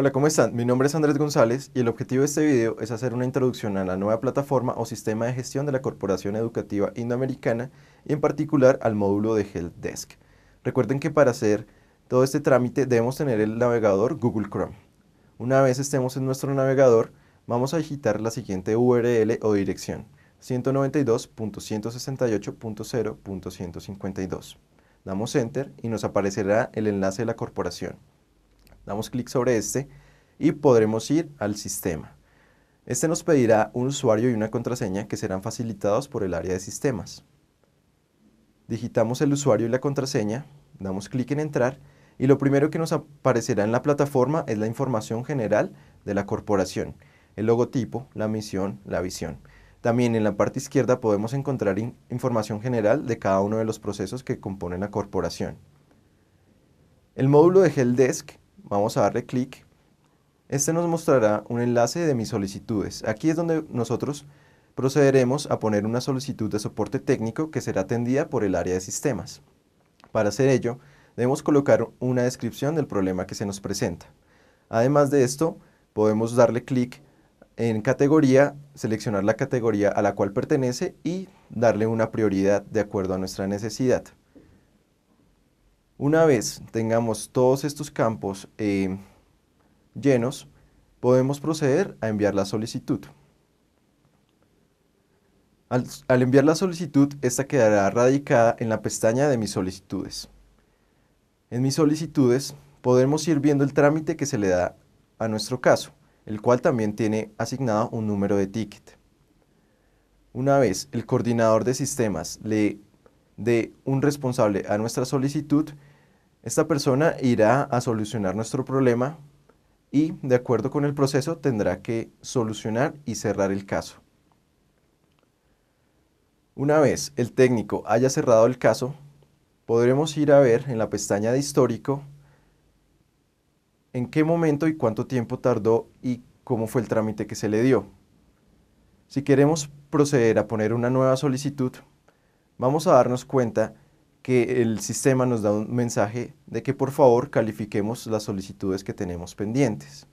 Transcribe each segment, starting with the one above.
Hola, ¿cómo están? Mi nombre es Andrés González y el objetivo de este video es hacer una introducción a la nueva plataforma o sistema de gestión de la Corporación Educativa Indoamericana y en particular al módulo de Help Desk. Recuerden que para hacer todo este trámite debemos tener el navegador Google Chrome. Una vez estemos en nuestro navegador, vamos a digitar la siguiente URL o dirección 192.168.0.152. Damos Enter y nos aparecerá el enlace de la corporación. Damos clic sobre este y podremos ir al sistema. Este nos pedirá un usuario y una contraseña que serán facilitados por el área de sistemas. Digitamos el usuario y la contraseña, damos clic en entrar y lo primero que nos aparecerá en la plataforma es la información general de la corporación, el logotipo, la misión, la visión. También en la parte izquierda podemos encontrar información general de cada uno de los procesos que componen la corporación. El módulo de Helpdesk vamos a darle clic. Este nos mostrará un enlace de mis solicitudes. Aquí es donde nosotros procederemos a poner una solicitud de soporte técnico que será atendida por el área de sistemas. Para hacer ello, debemos colocar una descripción del problema que se nos presenta. Además de esto, podemos darle clic en categoría, seleccionar la categoría a la cual pertenece y darle una prioridad de acuerdo a nuestra necesidad. Una vez tengamos todos estos campos eh, llenos, podemos proceder a enviar la solicitud. Al, al, enviar la solicitud, esta quedará radicada en la pestaña de mis solicitudes. En mis solicitudes podemos ir viendo el trámite que se le da a nuestro caso, el cual también tiene asignado un número de ticket. Una vez el coordinador de sistemas le dé un responsable a nuestra solicitud, esta persona irá a solucionar nuestro problema y, de acuerdo con el proceso, tendrá que solucionar y cerrar el caso. Una vez el técnico haya cerrado el caso, podremos ir a ver en la pestaña de histórico en qué momento y cuánto tiempo tardó y cómo fue el trámite que se le dio. Si queremos proceder a poner una nueva solicitud, vamos a darnos cuenta que el sistema nos da un mensaje de que por favor califiquemos las solicitudes que tenemos pendientes.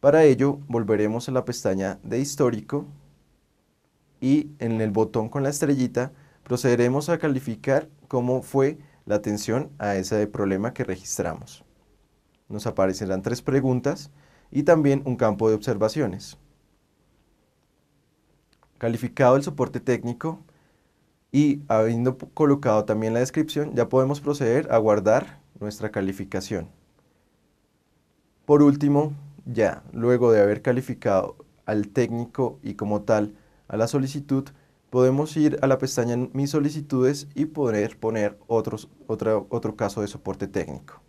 Para ello volveremos a la pestaña de histórico y en el botón con la estrellita procederemos a calificar cómo fue la atención a ese problema que registramos. Nos aparecerán tres preguntas y también un campo de observaciones. Calificado el soporte técnico, y habiendo colocado también la descripción, ya podemos proceder a guardar nuestra calificación. Por último, ya luego de haber calificado al técnico y como tal a la solicitud, podemos ir a la pestaña Mis solicitudes y poder poner otro caso de soporte técnico.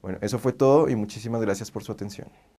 Bueno, eso fue todo y muchísimas gracias por su atención.